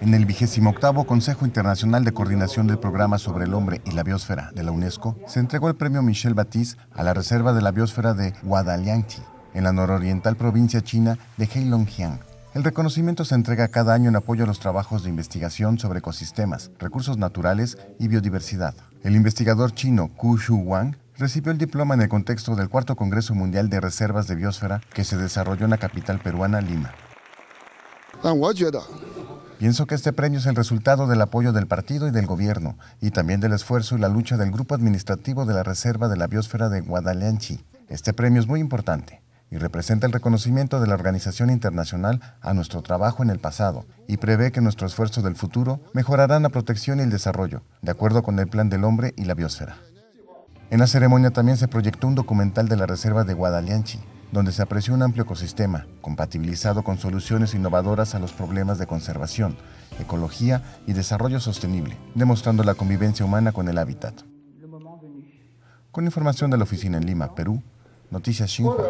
En el vigésimo octavo Consejo Internacional de Coordinación del Programa sobre el Hombre y la Biosfera de la UNESCO, se entregó el premio Michel Batiz a la Reserva de la Biosfera de Guadalianchi, en la nororiental provincia china de Heilongjiang. El reconocimiento se entrega cada año en apoyo a los trabajos de investigación sobre ecosistemas, recursos naturales y biodiversidad. El investigador chino Ku Shu Wang recibió el diploma en el contexto del Cuarto Congreso Mundial de Reservas de Biosfera que se desarrolló en la capital peruana, Lima. Pienso que este premio es el resultado del apoyo del partido y del gobierno, y también del esfuerzo y la lucha del grupo administrativo de la Reserva de la Biosfera de Guadalanchi. Este premio es muy importante y representa el reconocimiento de la organización internacional a nuestro trabajo en el pasado y prevé que nuestros esfuerzo del futuro mejorarán la protección y el desarrollo, de acuerdo con el plan del hombre y la biosfera. En la ceremonia también se proyectó un documental de la Reserva de Guadalanchi, donde se apreció un amplio ecosistema, compatibilizado con soluciones innovadoras a los problemas de conservación, ecología y desarrollo sostenible, demostrando la convivencia humana con el hábitat. Con información de la oficina en Lima, Perú, Noticias Xinhua.